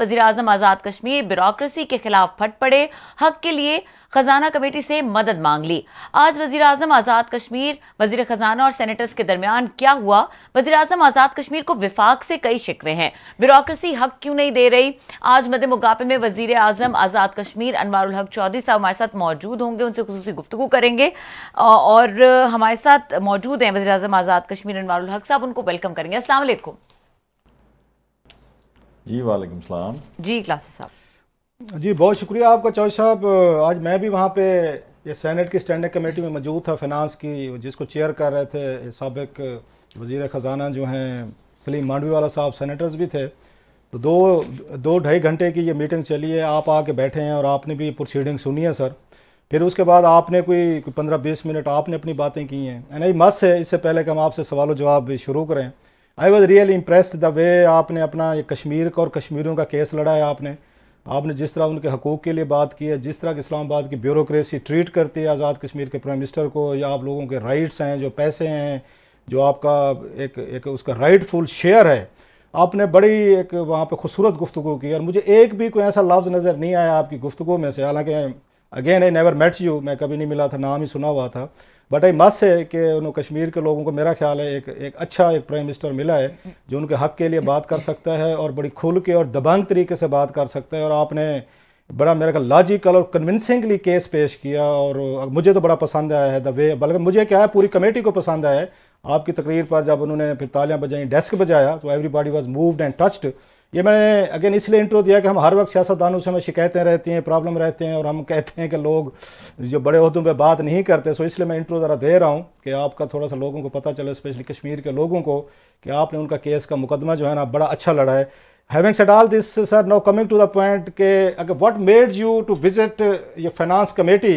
वजी अजम आज़ाद कश्मीर ब्यूरोसी के खिलाफ फट पड़े हक के लिए खजाना कमेटी से मदद मांग ली आज वजी अजम आज़ाद कश्मीर वजीर खजाना और सेनेटर्स के दरमियान क्या हुआ वजी अजम आज़ाद कश्मीर को विफाक से कई शिकवे हैं ब्यूरोसी हक क्यों नहीं दे रही आज मद मुकाबले में वजीर अजम आज़ाद कश्मीर अनवर उलहक चौधरी साहब हमारे साथ मौजूद होंगे उनसे खसूस गुफ्तु करेंगे और हमारे साथ मौजूद हैं वजी अजम आज़ाद कश्मीर अनवर उलहक साहब उनको वेलकम करेंगे असल जी वालेकुम सलाम जी क्लास साहब जी बहुत शुक्रिया आपका चौधरी साहब आज मैं भी वहाँ पे ये सेनेट की स्टैंडिंग कमेटी में मौजूद था फिनांस की जिसको चेयर कर रहे थे सबक वजीर ख़जाना जो हैं सलीम मांडवी वाला साहब सेनेटर्स भी थे तो दो दो ढाई घंटे की ये मीटिंग चली है आप आके बैठे हैं और आपने भी प्रोसीडिंग सुनी है सर फिर उसके बाद आपने कोई पंद्रह बीस मिनट आपने अपनी बातें की हैं एंड आई मस्त है इससे पहले कि हम आपसे सवाल जवाब शुरू करें I was really impressed the way आपने अपना ये कश्मीर का और कश्मीरों का केस लड़ाया आपने आपने जिस तरह उनके हकूक़ के लिए बात की है जिस तरह इस्लामाबाद की ब्यूरोसी ट्रीट करती है आज़ाद कश्मीर के प्राइम मिनिस्टर को या आप लोगों के राइट्स हैं जो पैसे हैं जो आपका एक एक उसका राइटफुल शेयर है आपने बड़ी एक वहाँ पे खूबसूरत गुफ्तु की और मुझे एक भी कोई ऐसा लफ्ज़ नज़र नहीं आया आपकी गुफ्तु में से हालांकि again I never mets you मैं कभी नहीं मिला था नाम ही सुना हुआ था बट आई मस्त है कि उन कश्मीर के लोगों को मेरा ख्याल है एक एक अच्छा एक प्राइम मिनिस्टर मिला है जो उनके हक के लिए बात कर सकता है और बड़ी खुल के और दबंग तरीके से बात कर सकता है और आपने बड़ा मेरे का लॉजिकल और कन्विंसिंगली केस पेश किया और मुझे तो बड़ा पसंद आया है द वे बल्कि मुझे क्या है पूरी कमेटी को पसंद आया है आपकी तकरीर पर जब उन्होंने फिर तालियां बजाई डेस्क बजाया तो everybody was moved and touched ये मैंने अगेन इसलिए इंट्रो दिया कि हम हर वक्त सियासतदानों से हमें शिकायतें रहती हैं प्रॉब्लम रहते हैं और हम कहते हैं कि लोग जो बड़े अहदों पर बात नहीं करते सो इसलिए मैं इंट्रो ज़रा दे रहा हूँ कि आपका थोड़ा सा लोगों को पता चले स्पेशली कश्मीर के लोगों को कि आपने उनका केस का मुकदमा जो है ना बड़ा अच्छा लड़ा है having said all this sir now coming to the point के अगर what made you to visit ये फाइनेंस कमेटी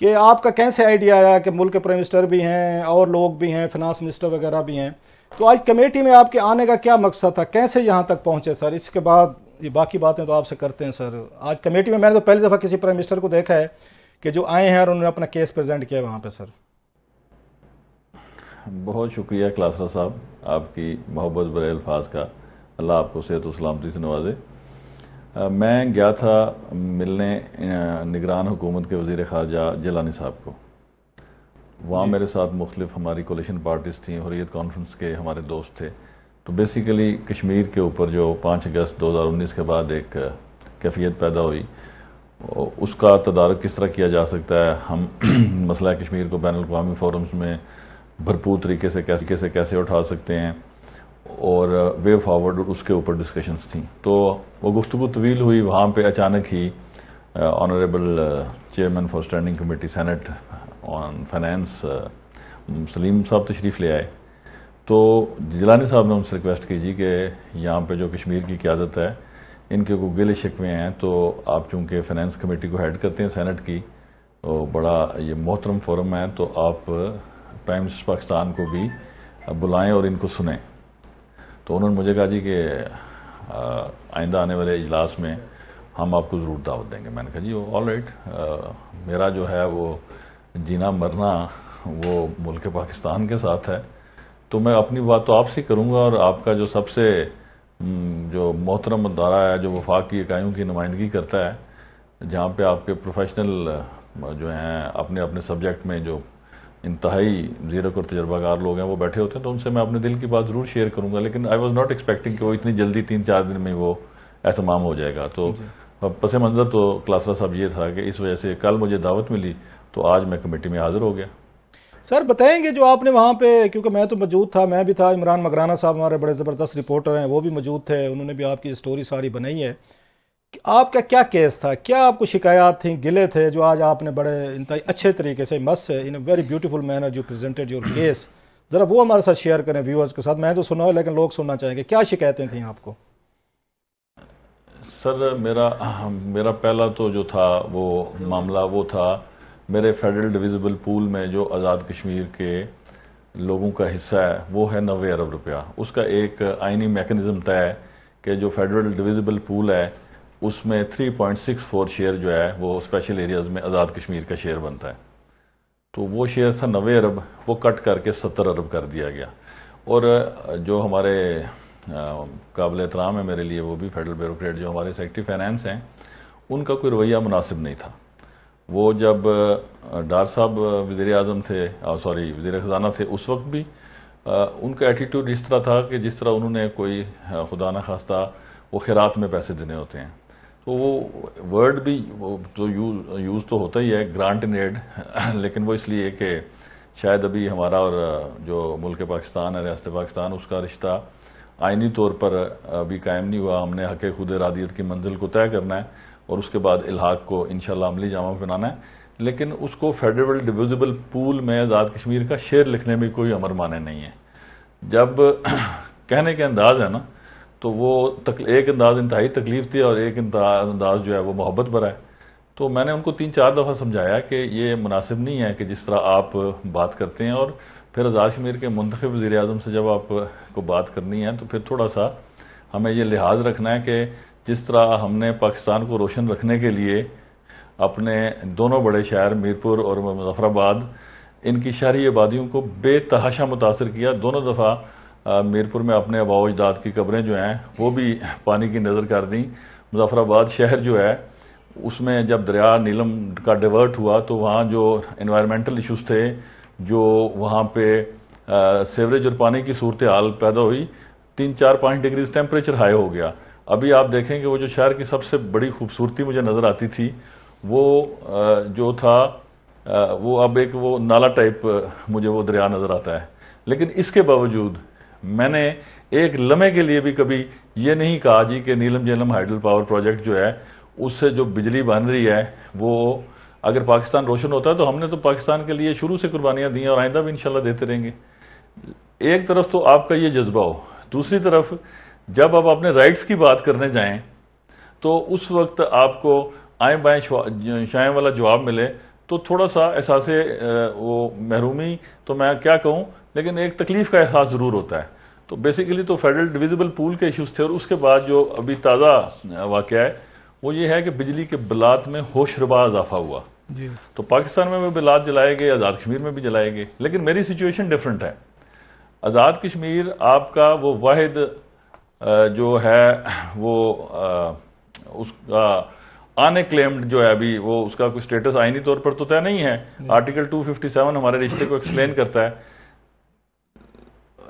कि आपका कैसे आइडिया आया कि मुल्क के प्राइम मिनिस्टर भी हैं और लोग भी हैं फिनांस मिनिस्टर वगैरह भी हैं तो आज कमेटी में आपके आने का क्या मकसद था कैसे यहाँ तक पहुँचे सर इसके बाद ये बाकी बातें तो आपसे करते हैं सर आज कमेटी में मैंने तो पहली दफ़ा किसी प्राइम मिनिस्टर को देखा है कि जो आए हैं और उन्होंने अपना केस प्रेजेंट किया वहाँ पर सर बहुत शुक्रिया क्लासरा साहब आपकी मोहब्बत बरे अल्फाज का अल्लाह आपको सेहत सलामती से नवाजे मैं गया था मिलने निगरान हुकूमत के वज़ी ख़ारजा जलानी साहब को वहाँ मेरे साथ मुख्तफ हमारी कोलेशन पार्टीज़ थी हरीत कॉन्फ्रेंस के हमारे दोस्त थे तो बेसिकली कश्मीर के ऊपर जो पाँच अगस्त 2019 के बाद एक कैफियत पैदा हुई उसका तदारक किस तरह किया जा सकता है हम मसला कश्मीर को बैन अवी फ़ोरम्स में भरपूर तरीके से कैसे कैसे कैसे उठा सकते हैं और वे फॉरवर्ड उसके ऊपर डिस्कशंस थी तो वो गुफ्तु तवील हुई वहाँ पे अचानक ही honourable chairman for standing committee senate on finance Salim sahab तशरीफ़ ले आए तो जिलानी साहब ने उनसे रिक्वेस्ट की जी कि यहाँ पे जो कश्मीर की क्यादत है इनके को गिले शिकवे हैं तो आप चूँकि फाइनेंस कमेटी को हेड करते हैं सैनट की तो बड़ा ये मोहतरम फोरम है तो आप प्राइम uh, मिनिस्टर पाकिस्तान को भी बुलाएं और इनको सुनें तो उन्होंने मुझे कहा जी कि आइंदा आने वाले इजलास में हम आपको ज़रूर दावत देंगे मैंने कहा जी ऑल राइट मेरा जो है वो जीना मरना वो मुल्क पाकिस्तान के साथ है तो मैं अपनी बात तो आपसे करूँगा और आपका जो सबसे जो मोहतरम दारा है जो वफाक की इकाइयों की नुमाइंदगी करता है जहाँ पे आपके प्रोफेशनल जो हैं अपने अपने सब्जेक्ट में जो इंतहाई जीरक और तजर्बाकार लोग हैं वो बैठे होते हैं तो उनसे मैं अपने दिल की बात ज़रूर शेयर करूँगा लेकिन आई वॉज़ नॉट एक्सपेक्टिंग कि वो इतनी जल्दी तीन चार दिन में वो अहतमाम हो जाएगा तो पस मंज़र तो क्लासरा साहब ये था कि इस वजह से कल मुझे दावत मिली तो आज मैं कमेटी में हाज़िर हो गया सर बताएंगे जो आपने वहाँ पे क्योंकि मैं तो मौजूद था मैं भी था इमरान मगराना साहब हमारे बड़े ज़बरदस्त रिपोर्टर हैं वो भी मौजूद थे उन्होंने भी आपकी स्टोरी सारी बनाई है आपका क्या केस था क्या आपको शिकायत थी गिले थे जो आज आपने बड़े अच्छे तरीके से मस्त से इन वेरी ब्यूटीफुल मैनर जो प्रेजेंटेड योर केस ज़रा वो हमारे साथ शेयर करें व्यूअर्स के साथ मैं तो सुना लेकिन लोग सुनना चाहेंगे क्या शिकायतें थी आपको सर मेरा मेरा पहला तो जो था वो मामला वो था मेरे फेडरल डिविजिबल पूल में जो आज़ाद कश्मीर के लोगों का हिस्सा है वो है नबे अरब रुपया उसका एक आइनी मेकनिज़म तय है कि जो फेडरल डिविजिबल पूल है उसमें 3.64 शेयर जो है वो स्पेशल एरियाज़ में आज़ाद कश्मीर का शेयर बनता है तो वो शेयर था नबे अरब वो कट करके सत्तर अरब कर दिया गया और जो हमारे काबिल एहतराम है मेरे लिए वो भी फेडरल ब्यूरोक्रेट जो हमारे सेक्टरी फाइनेंस हैं उनका कोई रवैया मुनासिब नहीं था वो जब डार साहब वज़ी अजम थे सॉरी वज़ी ख़जाना थे उस वक्त भी आ, उनका एटीट्यूड इस तरह था कि जिस तरह उन्होंने कोई खुदा न खास्ता वो खैरात में पैसे देने होते हैं तो वो वर्ड भी तो यूज यूज़ तो होता ही है ग्रांट इन एड लेकिन वो इसलिए कि शायद अभी हमारा और जो मुल्क पाकिस्तान है रियासत पाकिस्तान उसका रिश्ता आइनी तौर पर अभी कायम नहीं हुआ हमने हक खुद रदियत की मंजिल को तय करना है और उसके बाद इलाहाक को इन अमली जामा बनाना है लेकिन उसको फेडरल डिविजिबल पूल में आज़ाद कश्मीर का शेर लिखने में कोई अमर माने नहीं है जब कहने के अंदाज है ना तो वो तक एक अंदाज़ इंतहाई तकलीफ़ थी और एक अंदाज़ जो है वो मोहब्बत भरा है तो मैंने उनको तीन चार दफ़ा समझाया कि ये मुनासिब नहीं है कि जिस तरह आप बात करते हैं और फिर आज़ाद कश्मीर के मंतखब वज़ी अजम से जब आप को बात करनी है तो फिर थोड़ा सा हमें ये लिहाज रखना है कि जिस तरह हमने पाकिस्तान को रोशन रखने के लिए अपने दोनों बड़े शहर मीरपुर और मुजफ़राबाद इनकी शहरी आबादियों को बेतहाशा मुतासर किया दोनों दफ़ा मीरपुर में अपने अबाव अजदाद की कब्रें जो हैं वो भी पानी की नज़र कर दी मुजफ़राबाद शहर जो है उसमें जब दरिया नीलम का डिवर्ट हुआ तो वहाँ जो इन्वायरमेंटल इशूज़ थे जो वहाँ पे सेवरेज और पानी की सूरत हाल पैदा हुई तीन चार पाँच डिग्रीज टेम्परेचर हाई हो गया अभी आप देखें कि वो जो शहर की सबसे बड़ी खूबसूरती मुझे नज़र आती थी वो जो था वो अब एक वो नाला टाइप मुझे वो दरिया नज़र आता है लेकिन इसके बावजूद मैंने एक लम्हे के लिए भी कभी ये नहीं कहा जी कि Neelum Jhelum hydel power project जो है उससे जो बिजली बन रही है वो अगर पाकिस्तान रोशन होता है तो हमने तो पाकिस्तान के लिए शुरू से कुर्बानियाँ दी हैं और आइंदा भी इंशाल्लाह देते रहेंगे एक तरफ तो आपका ये जज्बा हो दूसरी तरफ जब आप अपने राइट्स की बात करने जाएँ तो उस वक्त आपको आए बाएँ शाएँ वाला जवाब मिले तो थोड़ा सा एहसास वो महरूमी तो मैं क्या कहूँ लेकिन एक तकलीफ़ का एहसास ज़रूर होता है तो बेसिकली तो फेडरल डिविजिबल पूल के इश्यूज़ थे और उसके बाद जो अभी ताज़ा वाक़ है वो ये है कि बिजली के बिलात में होशरबा इजाफा हुआ जी। तो पाकिस्तान में भी बिलात जलाए गए आज़ाद कश्मीर में भी जलाए गए लेकिन मेरी सिचुएशन डिफरेंट है आज़ाद कश्मीर आपका वो वाद जो है वो उसका अनएक्लेम्ड जो है अभी वो उसका कोई स्टेटस आइनी तौर पर तो तय नहीं है आर्टिकल 257 हमारे रिश्ते को एक्सप्लेन करता है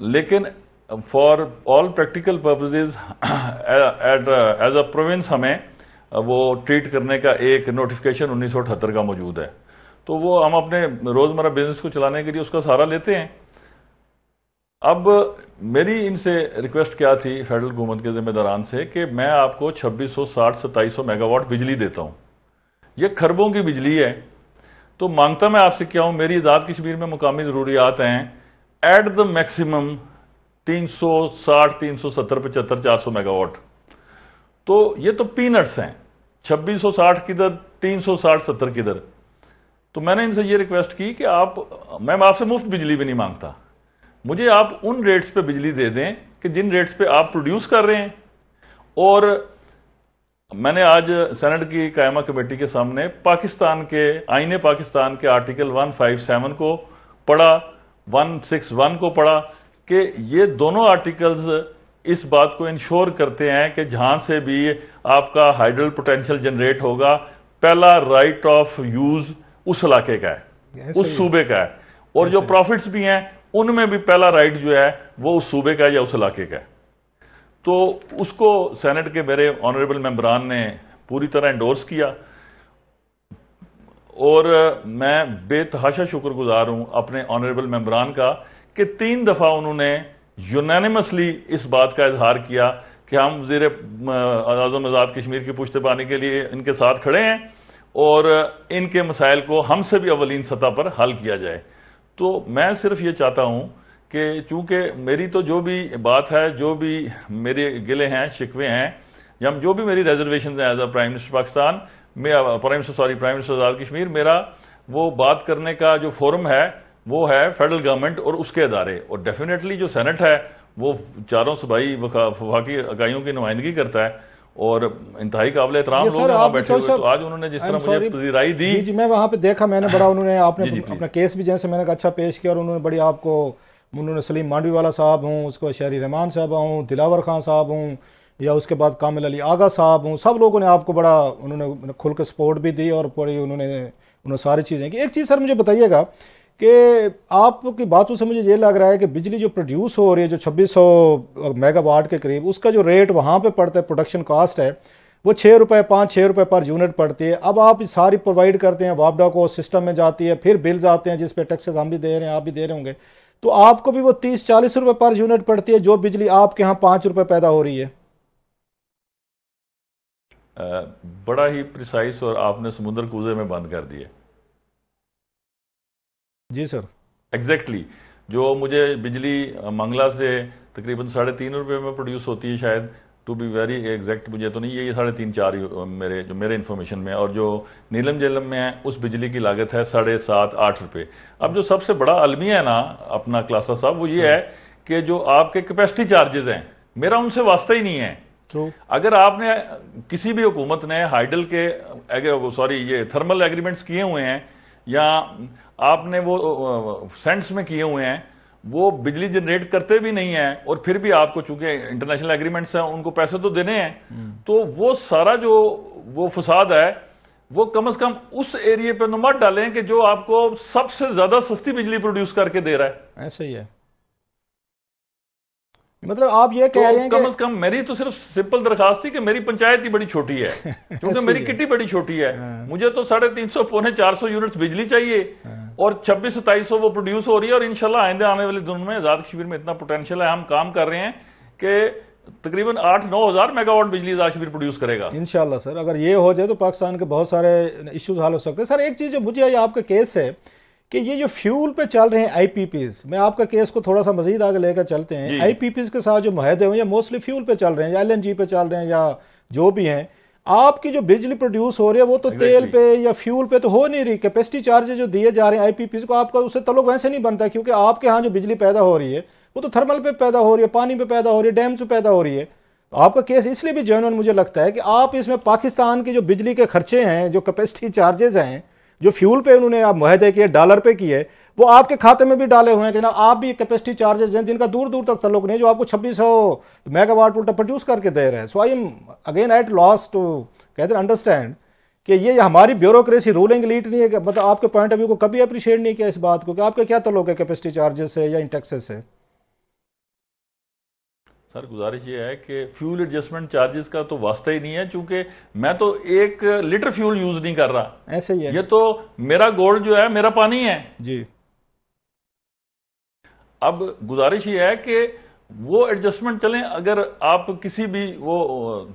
लेकिन for all practical purposes at as a province हमें uh, वो ट्रीट करने का एक नोटिफिकेशन उन्नीस का मौजूद है तो वो हम अपने रोज़मर्रा बिजनेस को चलाने के लिए उसका सहारा लेते हैं अब मेरी इनसे रिक्वेस्ट क्या थी फेडरल गवर्नमेंट के ज़िम्मेदारान से कि मैं आपको 2660 2700 मेगावाट बिजली देता हूँ ये खरबों की बिजली है तो मांगता मैं आपसे क्या हूँ मेरी आज़ाद कश्मीर में मुकामी ज़रूरियात हैं एट द मैक्सिमम 360, 370, 75, 400 मेगावाट तो ये तो पीनट्स हैं 2660 किधर 360, 70 किधर तो मैंने इनसे ये रिक्वेस्ट की कि आप मैम आपसे मुफ्त बिजली भी नहीं मांगता मुझे आप उन रेट्स पे बिजली दे दें कि जिन रेट्स पे आप प्रोड्यूस कर रहे हैं और मैंने आज सेनेट की कायमा कमेटी के सामने पाकिस्तान के आईने पाकिस्तान के आर्टिकल 157 को पढ़ा 161 को पढ़ा कि ये दोनों आर्टिकल्स इस बात को इंश्योर करते हैं कि जहाँ से भी आपका हाइड्रल पोटेंशियल जनरेट होगा पहला राइट ऑफ यूज़ उस इलाके का है उस सूबे का है और जो प्रॉफिट्स भी हैं उनमें भी पहला राइट जो है वो उस सूबे का है या उस इलाके का है तो उसको सेनेट के मेरे ऑनरेबल मेम्बरान ने पूरी तरह इंडोर्स किया और मैं बेतहाशा शुक्रगुजार हूं अपने ऑनरेबल मेम्बरान का कि तीन दफ़ा उन्होंने यूनानिमसली इस बात का इजहार किया कि हम जीर आज़म आज़ाद कश्मीर की पुश्तबानी के लिए इनके साथ खड़े हैं और इनके मसाइल को हमसे भी अवलिन सतह पर हल किया जाए तो मैं सिर्फ ये चाहता हूँ कि चूँकि मेरी तो जो भी बात है जो भी मेरे गिले हैं शिकवे हैं या जो भी मेरी रिजर्वेशन हैं as a prime minister Pakistan prime minister sorry prime minister Azad Kashmir मेरा वो बात करने का जो फोरम है वो है फेडरल गवर्नमेंट और उसके अदारे और डेफिनेटली जो सेनेट है वो चारों सूबाई वफाकी इकाइयों की नुमाइंदगी करता है और इंतहाई काबिल एहतराम लोग वहाँ बैठे हुए तो आज उन्होंने जिस तरह मुझे पजीराई दी जी, जी मैं वहाँ पे देखा मैंने बड़ा उन्होंने आपने जी, जी, अपना केस भी जैसे मैंने अच्छा पेश किया और उन्होंने बड़ी आपको उन्होंने सलीम मांडवी वाला साहब हूँ उसको शहरी रहमान साहब हूँ दिलावर खान साहब हूँ या उसके बाद कामिल अली आगा साहब हूँ सब लोगों ने आपको बड़ा उन्होंने खुल के सपोर्ट भी दी और बड़ी उन्होंने उन्होंने सारी चीज़ें की एक चीज़ सर मुझे बताइएगा कि आपकी बातों से मुझे ये लग रहा है कि बिजली जो प्रोड्यूस हो रही है जो छब्बीस सौ मेगावाट के करीब उसका जो रेट वहाँ पर पड़ता है प्रोडक्शन कास्ट है वो छः रुपये पाँच छः रुपये पर यूनिट पड़ती है अब आप सारी प्रोवाइड करते हैं वापडा को सिस्टम में जाती है फिर बिल्स आते हैं जिस पे टैक्सेस हम भी दे रहे हैं आप भी दे रहे होंगे तो आपको भी वो तीस चालीस रुपये पर यूनिट पड़ती है जो बिजली आपके यहाँ पाँच रुपये पैदा हो रही है बड़ा ही प्रिसाइस और आपने समुद्र कूजे में बंद कर दिए जी सर एग्जैक्टली exactly. जो मुझे बिजली मंगला से तकरीबन साढ़े तीन रुपये में प्रोड्यूस होती है शायद टू बी वेरी एग्जैक्ट मुझे तो नहीं ये साढ़े तीन चार मेरे जो मेरे इन्फॉर्मेशन में और जो नीलम जेलम में है उस बिजली की लागत है साढ़े सात आठ रुपये अब जो सबसे बड़ा अलमी है ना अपना क्लासा साहब वो ये है कि जो आपके कैपेसिटी चार्जेज़ हैं मेरा उनसे वास्ता ही नहीं है अगर आपने किसी भी हुकूमत ने हाइडल के सॉरी ये थर्मल एग्रीमेंट्स किए हुए हैं या आपने वो सेंट्स में किए हुए हैं वो बिजली जनरेट करते भी नहीं है और फिर भी आपको चूंकि इंटरनेशनल एग्रीमेंट्स हैं उनको पैसे तो देने हैं hmm. तो वो सारा जो वो फसाद है वो कम से कम उस एरिए पे तो मत डालें कि जो आपको सबसे ज्यादा सस्ती बिजली प्रोड्यूस करके दे रहा है ऐसा ही है मतलब आप ये कह तो रहे हैं कम से कम मेरी तो सिर्फ सिंपल दरखास्त थी कि मेरी पंचायत ही बड़ी छोटी है क्योंकि मेरी किटी बड़ी छोटी है हाँ। मुझे तो साढ़े तीन सौ पौने चार सौ यूनिट बिजली चाहिए हाँ। और छब्बीस सताईस वो प्रोड्यूस हो रही है और इनशाला आइंदे आने वाले दिनों में आज़ाद कश्मीर में इतना पोटेंशियल है हम काम कर रहे हैं कि तकरीबन आठ नौ हज़ार मेगावाट बिजली आजाद कश्मीर प्रोड्यूस करेगा इन सर अगर ये हो जाए तो पाकिस्तान के बहुत सारे इश्यूज हल हो सकते हैं सर एक चीज़ जो मुझे आपका केस है कि ये जो फ्यूल पे चल रहे हैं आईपीपीज मैं आपका केस को थोड़ा सा मजीद आगे लेकर चलते हैं आईपीपीज के साथ जो माहे हुए या मोस्टली फ्यूल पे चल रहे हैं या एलएनजी पे चल रहे हैं या जो भी हैं आपकी जो बिजली प्रोड्यूस हो रही है वो तो exactly. तेल पे या फ्यूल पे तो हो नहीं रही कैपेसिटी चार्जेस जो दिए जा रहे हैं आईपीपीज को आपका उससे तलुक वैसे नहीं बनता क्योंकि आपके यहाँ जो बिजली पैदा हो रही है वो तो थर्मल पे पैदा हो रही है पानी पे पैदा हो रही है डैम पे पैदा हो रही है तो आपका केस इसलिए भी जेनवन मुझे लगता है कि आप इसमें पाकिस्तान के जो बिजली के खर्चे हैं जो कैपेसिटी चार्जेज हैं जो फ्यूल पे उन्होंने आप माहदे किए डॉलर पे किए वो आपके खाते में भी डाले हुए हैं कि ना आप भी कैपेसिटी चार्जेस हैं जिनका दूर दूर तक तल्लुक नहीं जो आपको छब्बीस सौ मेगावाट उल्टा प्रोड्यूस करके दे रहे हैं so I am again at loss to कहते हैं अंडरस्टैंड कि ये हमारी ब्यूरोक्रेसी रूलिंग लीड नहीं है मतलब आपके पॉइंट ऑफ व्यू को कभी अप्रिशिएट नहीं किया इस बात को कि आपके क्या तल्लुक है कैपेसिटी चार्जेस है या इन टैक्सेस है सर गुजारिश ये है कि फ्यूल एडजस्टमेंट चार्जेस का तो वास्ता ही नहीं है चूंकि मैं तो एक लीटर फ्यूल यूज नहीं कर रहा ऐसे ही है ये तो मेरा गोल्ड जो है मेरा पानी है जी अब गुजारिश ये है कि वो एडजस्टमेंट चलें अगर आप किसी भी वो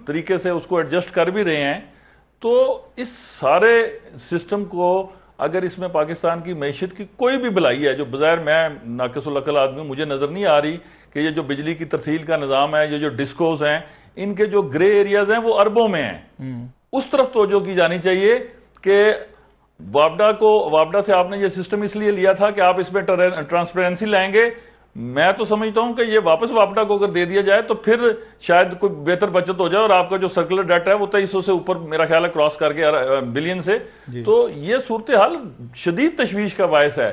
तरीके से उसको एडजस्ट कर भी रहे हैं तो इस सारे सिस्टम को अगर इसमें पाकिस्तान की मीशत की कोई भी भलाई है जो बजाय मैं नाकसल आदमी मुझे नज़र नहीं आ रही कि ये जो बिजली की तरसील का निज़ाम है ये जो डिस्कोस हैं इनके जो ग्रे एरियाज हैं वो अरबों में हैं हम्म। उस तरफ तोजो की जानी चाहिए कि वापडा को वापडा से आपने ये सिस्टम इसलिए लिया था कि आप इसमें ट्रांसपेरेंसी लाएंगे मैं तो समझता हूं कि ये वापस वापडा को अगर दे दिया जाए तो फिर शायद कोई बेहतर बचत हो जाए और आपका जो सर्कुलर डाटा है वो तेईस से ऊपर मेरा ख्याल है क्रॉस करके बिलियन से तो ये सूरत हाल शदीद तशवीश का बायस है